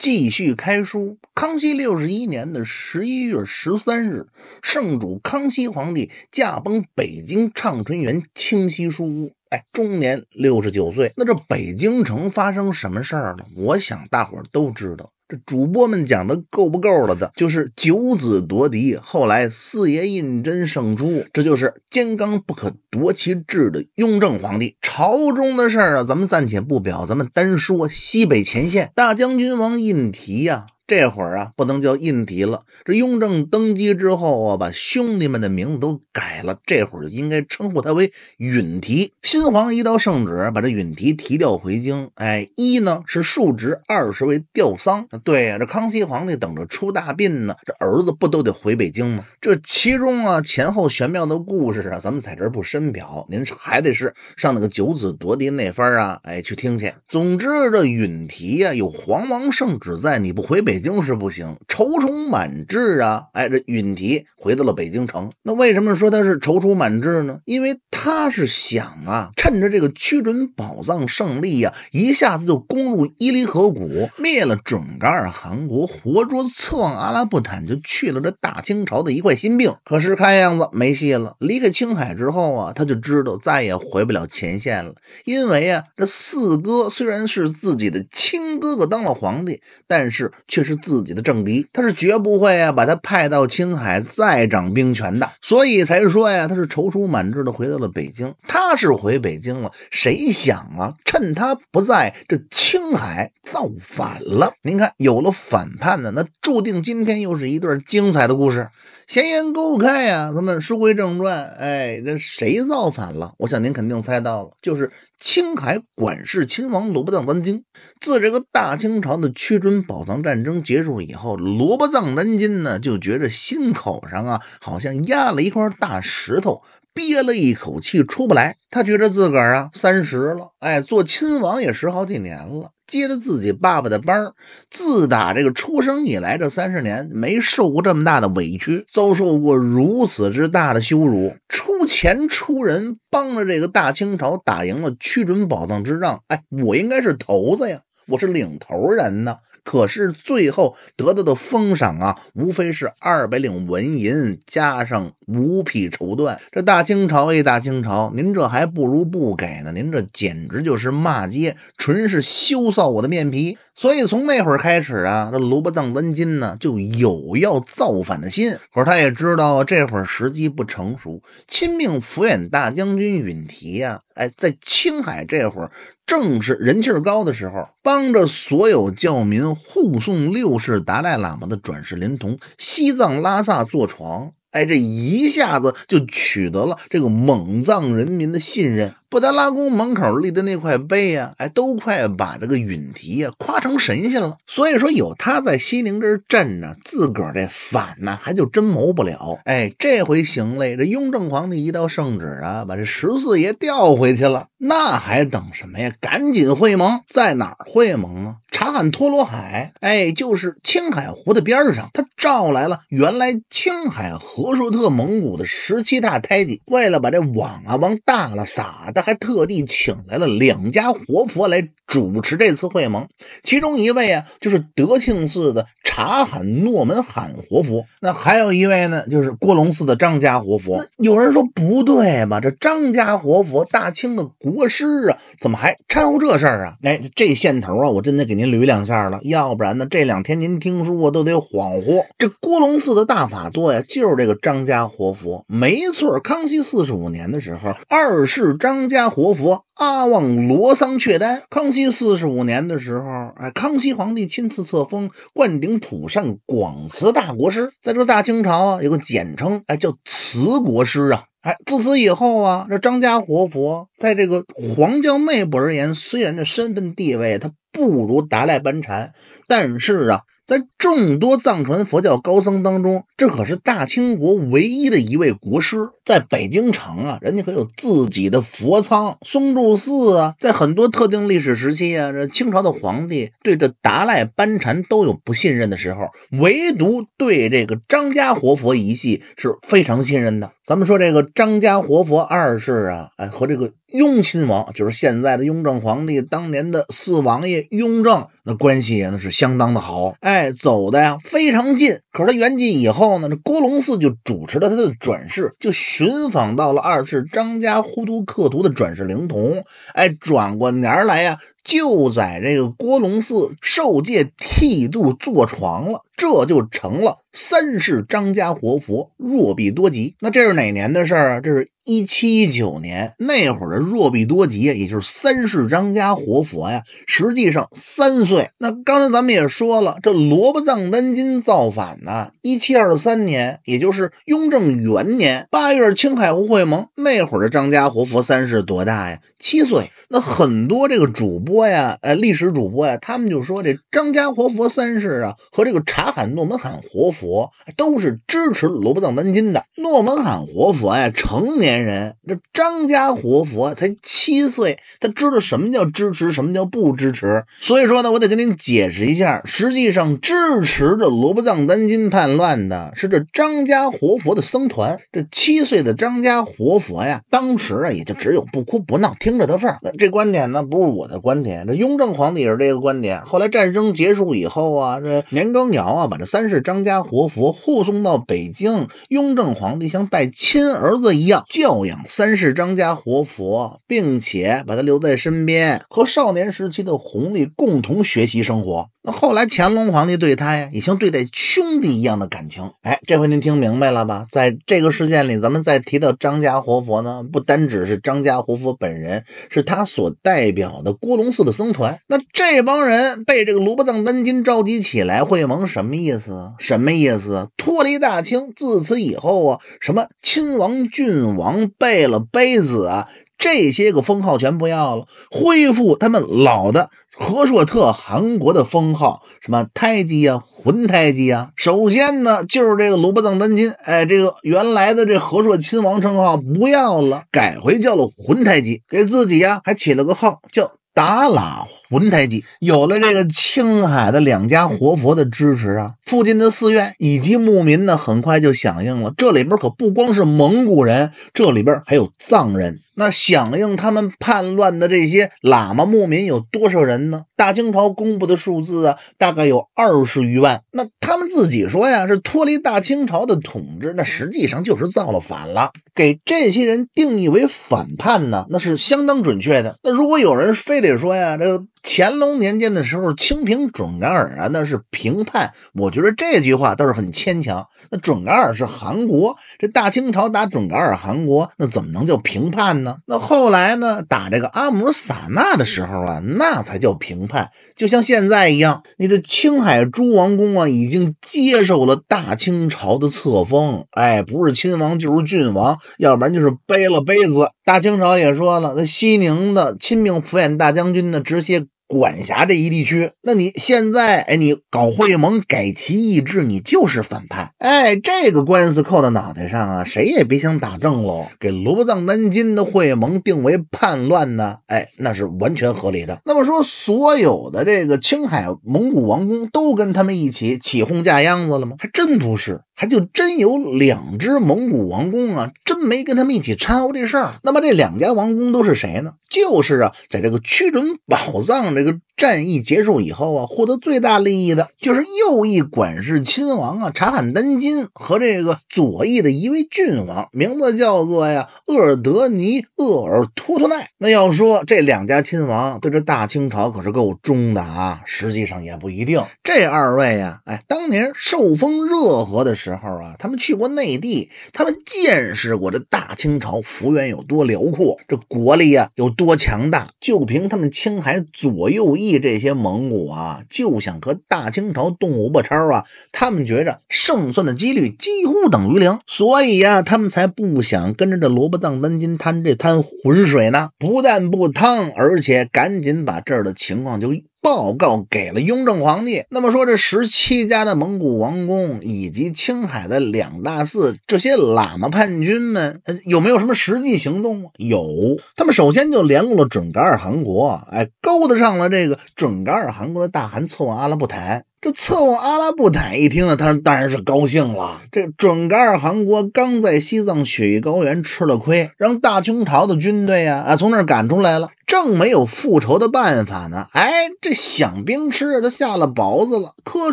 继续开书。康熙六十一年的十一月十三日，圣主康熙皇帝驾崩北京畅春园清溪书屋，哎，终年六十九岁。那这北京城发生什么事儿了？我想大伙儿都知道。这主播们讲的够不够了的？就是九子夺嫡，后来四爷胤禛胜出，这就是“坚刚不可夺其志”的雍正皇帝。朝中的事儿啊，咱们暂且不表，咱们单说西北前线，大将军王胤提呀。这会儿啊，不能叫胤禔了。这雍正登基之后啊，把兄弟们的名字都改了。这会儿应该称呼他为允禔。新皇一道圣旨，把这允禔提调回京。哎，一呢是述职，二十位吊丧。对呀，这康熙皇帝等着出大殡呢，这儿子不都得回北京吗？这其中啊，前后玄妙的故事啊，咱们在这儿不深表。您还得是上那个九子夺嫡那番啊，哎，去听去。总之，这允禔呀，有皇王圣旨在，你不回北？已经是不行，踌躇满志啊！哎，这允提回到了北京城，那为什么说他是踌躇满志呢？因为他是想啊，趁着这个屈准宝藏胜利呀，一下子就攻入伊犁河谷，灭了准噶尔汗国，活捉策妄阿拉布坦，就去了这大清朝的一块心病。可是看样子没戏了。离开青海之后啊，他就知道再也回不了前线了，因为啊，这四哥虽然是自己的亲哥哥，当了皇帝，但是却是。是自己的政敌，他是绝不会啊把他派到青海再掌兵权的，所以才说呀，他是踌躇满志的回到了北京。他是回北京了，谁想啊，趁他不在这青海。造反了！您看，有了反叛呢，那注定今天又是一段精彩的故事。闲言勾开呀，咱们书归正传。哎，那谁造反了？我想您肯定猜到了，就是青海管事亲王罗卜藏丹津。自这个大清朝的驱尊宝藏战争结束以后，罗卜藏丹津呢，就觉着心口上啊，好像压了一块大石头。憋了一口气出不来，他觉得自个儿啊三十了，哎，做亲王也十好几年了，接的自己爸爸的班自打这个出生以来，这三十年没受过这么大的委屈，遭受过如此之大的羞辱。出钱出人帮着这个大清朝打赢了屈准宝藏之仗，哎，我应该是头子呀，我是领头人呢。可是最后得到的封赏啊，无非是二百两纹银加上五匹绸缎。这大清朝啊，大清朝，您这还不如不给呢！您这简直就是骂街，纯是羞臊我的面皮。所以从那会儿开始啊，这罗卜藏丹津呢就有要造反的心。可是他也知道这会儿时机不成熟。亲命抚远大将军允提啊，哎，在青海这会儿正是人气高的时候，帮着所有教民护送六世达赖喇嘛的转世灵童西藏拉萨坐床。哎，这一下子就取得了这个蒙藏人民的信任。布达拉宫门口立的那块碑啊，哎，都快把这个允提啊夸成神仙了。所以说，有他在西宁这儿镇着，自个儿这反呢，还就真谋不了。哎，这回行嘞，这雍正皇帝一道圣旨啊，把这十四爷调回去了。那还等什么呀？赶紧会盟，在哪儿会盟啊？查罕托罗海，哎，就是青海湖的边上。他召来了原来青海和硕特蒙古的十七大胎记，为了把这网啊往大了撒，他还特地请来了两家活佛来。主持这次会盟，其中一位啊，就是德庆寺的查罕诺门罕活佛；那还有一位呢，就是郭隆寺的张家活佛。有人说不对吧？这张家活佛，大清的国师啊，怎么还掺和这事儿啊？哎，这线头啊，我真得给您捋两下了，要不然呢，这两天您听书啊，都得恍惚。这郭隆寺的大法座呀，就是这个张家活佛，没错。康熙四十五年的时候，二世张家活佛阿旺罗桑雀丹，康熙。四十五年的时候，哎，康熙皇帝亲自册封灌顶普善广慈大国师。在这大清朝啊，有个简称，哎，叫慈国师啊。哎，自此以后啊，这张家活佛在这个皇教内部而言，虽然这身份地位他不如达赖班禅，但是啊，在众多藏传佛教高僧当中，这可是大清国唯一的一位国师。在北京城啊，人家可有自己的佛仓松柱寺啊。在很多特定历史时期啊，这清朝的皇帝对这达赖班禅都有不信任的时候，唯独对这个张家活佛一系是非常信任的。咱们说这个张家活佛二世啊，哎，和这个雍亲王，就是现在的雍正皇帝，当年的四王爷雍正，那关系那是相当的好，哎，走的呀非常近。可是他圆寂以后呢，这郭龙寺就主持了他的转世，就寻访到了二世张家呼图克图的转世灵童。哎，转过年来呀，就在这个郭龙寺受戒剃度坐床了。这就成了三世张家活佛若必多吉。那这是哪年的事儿啊？这是一七一九年。那会儿的若必多吉，也就是三世张家活佛呀，实际上三岁。那刚才咱们也说了，这罗卜藏丹津造反呢，一七二三年，也就是雍正元年八月，青海湖会盟。那会儿的张家活佛三世多大呀？七岁。那很多这个主播呀，呃，历史主播呀，他们就说这张家活佛三世啊，和这个查。喊诺门罕活佛都是支持罗布藏丹津的。诺门罕活佛呀，成年人；这张家活佛才七岁，他知道什么叫支持，什么叫不支持。所以说呢，我得跟您解释一下。实际上支持着罗布藏丹津叛乱的是这张家活佛的僧团。这七岁的张家活佛呀，当时啊也就只有不哭不闹听着的份儿。这观点呢不是我的观点，这雍正皇帝也是这个观点。后来战争结束以后啊，这年羹尧。要把这三世张家活佛护送到北京，雍正皇帝像带亲儿子一样教养三世张家活佛，并且把他留在身边，和少年时期的弘历共同学习生活。那后来乾隆皇帝对他呀，也像对待兄弟一样的感情。哎，这回您听明白了吧？在这个事件里，咱们再提到张家活佛呢，不单只是张家活佛本人，是他所代表的郭隆寺的僧团。那这帮人被这个罗卜藏丹津召集起来，会盟什么？什么意思？什么意思？脱离大清，自此以后啊，什么亲王、郡王、贝勒、卑子啊，这些个封号全不要了，恢复他们老的和硕特汗国的封号，什么胎吉啊、魂胎吉啊。首先呢，就是这个罗伯藏丹津，哎，这个原来的这和硕亲王称号不要了，改回叫了魂胎吉，给自己呀还起了个号叫。达喇浑台吉有了这个青海的两家活佛的支持啊，附近的寺院以及牧民呢，很快就响应了。这里边可不光是蒙古人，这里边还有藏人。那响应他们叛乱的这些喇嘛牧民有多少人呢？大清朝公布的数字啊，大概有二十余万。那他们自己说呀，是脱离大清朝的统治，那实际上就是造了反了。给这些人定义为反叛呢，那是相当准确的。那如果有人非得也说呀，这个。乾隆年间的时候，清平准噶尔啊，那是平叛。我觉得这句话倒是很牵强。那准噶尔是韩国，这大清朝打准噶尔韩国，那怎么能叫平叛呢？那后来呢，打这个阿姆萨那的时候啊，那才叫平叛。就像现在一样，你这青海诸王公啊，已经接受了大清朝的册封，哎，不是亲王就是郡王，要不然就是背了杯子。大清朝也说了，那西宁的亲命抚远大将军呢，直接。管辖这一地区，那你现在哎，你搞会盟改旗易帜，你就是反叛。哎，这个官司扣到脑袋上啊，谁也别想打正喽。给罗藏丹金的会盟定为叛乱呢？哎，那是完全合理的。那么说，所有的这个青海蒙古王公都跟他们一起起哄架秧子了吗？还真不是。还就真有两只蒙古王宫啊，真没跟他们一起掺和这事儿。那么这两家王宫都是谁呢？就是啊，在这个屈准宝藏这个。战役结束以后啊，获得最大利益的就是右翼管事亲王啊查罕丹金和这个左翼的一位郡王，名字叫做呀厄尔德尼厄尔托托奈。那要说这两家亲王对这大清朝可是够忠的啊，实际上也不一定。这二位呀，哎，当年受封热河的时候啊，他们去过内地，他们见识过这大清朝幅员有多辽阔，这国力呀有多强大。就凭他们青海左右翼。这些蒙古啊，就想和大清朝动五不超啊，他们觉着胜算的几率几乎等于零，所以呀，他们才不想跟着这萝卜藏丹金摊这滩浑水呢。不但不趟，而且赶紧把这儿的情况就。报告给了雍正皇帝。那么说，这十七家的蒙古王公以及青海的两大寺，这些喇嘛叛军们有没有什么实际行动？有，他们首先就联络了准噶尔汗国，哎，勾搭上了这个准噶尔汗国的大汗策妄阿拉布台。这策妄阿拉布坦一听呢，他当然是高兴了。这准噶尔汗国刚在西藏雪域高原吃了亏，让大清朝的军队呀啊从那儿赶出来了。正没有复仇的办法呢，哎，这响兵吃他下了雹子了，瞌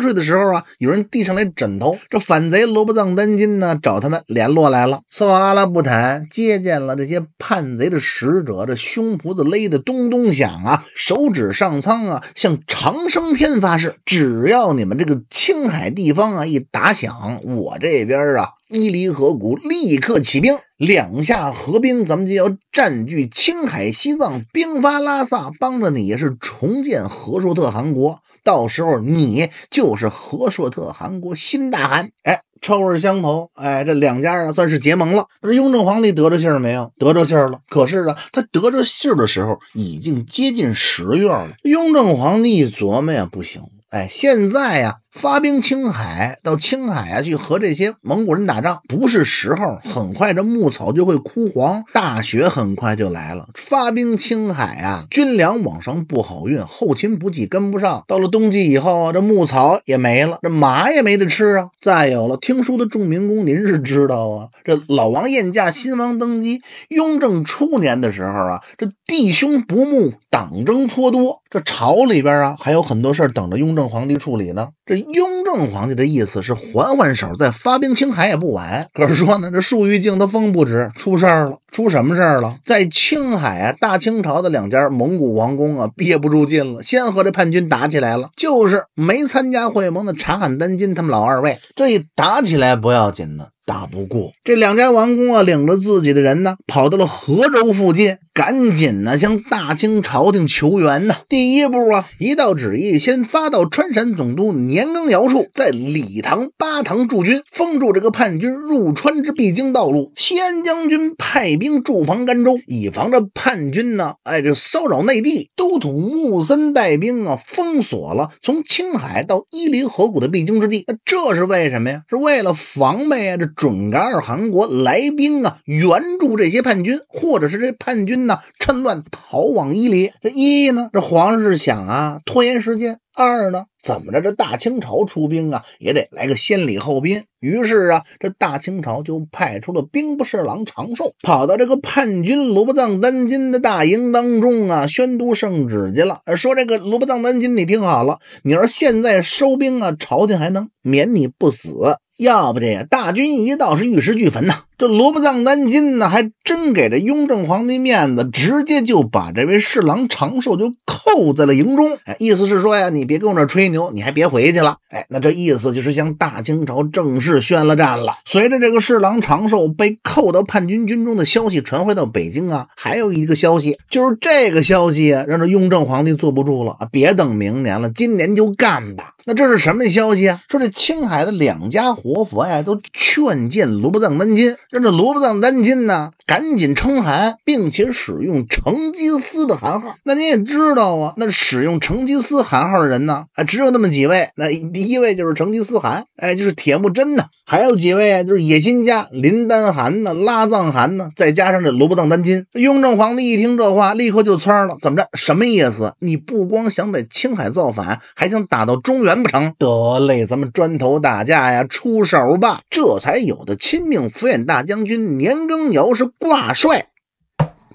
睡的时候啊，有人递上来枕头。这反贼罗卜藏丹津呢，找他们联络来了。送往阿拉布坦接见了这些叛贼的使者，这胸脯子勒得咚咚响啊，手指上苍啊，向长生天发誓，只要你们这个青海地方啊一打响，我这边啊。伊犁河谷立刻起兵，两下合兵，咱们就要占据青海、西藏，兵发拉萨，帮着你也是重建和硕特汗国。到时候你就是和硕特汗国新大汗。哎，臭味相投，哎，这两家啊算是结盟了。这雍正皇帝得着信儿没有？得着信儿了。可是啊，他得着信儿的时候已经接近十月了。雍正皇帝一琢磨呀，不行，哎，现在呀。发兵青海到青海啊去和这些蒙古人打仗不是时候，很快这牧草就会枯黄，大雪很快就来了。发兵青海啊，军粮往上不好运，后勤补给跟不上。到了冬季以后啊，这牧草也没了，这马也没得吃啊。再有了听书的众民工，您是知道啊，这老王宴驾，新王登基，雍正初年的时候啊，这弟兄不睦，党争颇多，这朝里边啊还有很多事等着雍正皇帝处理呢。这。雍正皇帝的意思是缓缓手，再发兵青海也不晚。可是说呢，这树欲静，他风不止，出事儿了！出什么事儿了？在青海啊，大清朝的两家蒙古王宫啊憋不住劲了，先和这叛军打起来了。就是没参加会盟的察罕丹金他们老二位，这一打起来不要紧呢，打不过这两家王公啊，领着自己的人呢，跑到了河州附近。赶紧呢，向大清朝廷求援呢。第一步啊，一道旨意先发到川陕总督年羹尧处，在理塘、巴塘驻军，封住这个叛军入川之必经道路。西安将军派兵驻防甘州，以防这叛军呢，哎，这骚扰内地。都统木森带兵啊，封锁了从青海到伊犁河谷的必经之地。那这是为什么呀？是为了防备啊，这准噶尔汗国来兵啊，援助这些叛军，或者是这叛军。那趁乱逃往伊犁，这一呢？这皇上是想啊，拖延时间。二呢？怎么着？这大清朝出兵啊，也得来个先礼后兵。于是啊，这大清朝就派出了兵部侍郎长寿，跑到这个叛军罗卜藏丹津的大营当中啊，宣读圣旨去了。说这个罗卜藏丹津，你听好了，你要现在收兵啊，朝廷还能免你不死；要不这大军一到，是玉石俱焚呐。这罗卜藏丹津呢，还真给这雍正皇帝面子，直接就把这位侍郎长寿就扣在了营中。哎，意思是说呀，你别跟我这吹牛。你还别回去了！哎，那这意思就是向大清朝正式宣了战了。随着这个侍郎长寿被扣到叛军军中的消息传回到北京啊，还有一个消息，就是这个消息啊，让这雍正皇帝坐不住了别等明年了，今年就干吧。那这是什么消息啊？说这青海的两家活佛呀，都劝谏罗卜藏丹金，让这罗卜藏丹金呢赶紧称汗，并且使用成吉思的汗号。那你也知道啊，那使用成吉思汗号的人呢，只有那么几位。那第一位就是成吉思汗，哎，就是铁木真呢。还有几位就是野心家林丹汗呢、拉藏汗呢，再加上这罗卜藏丹金。雍正皇帝一听这话，立刻就蹿了。怎么着？什么意思？你不光想在青海造反，还想打到中原？难不成得嘞？咱们砖头打架呀，出手吧！这才有的亲命抚远大将军年羹尧是挂帅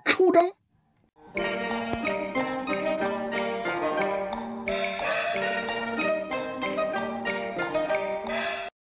出征。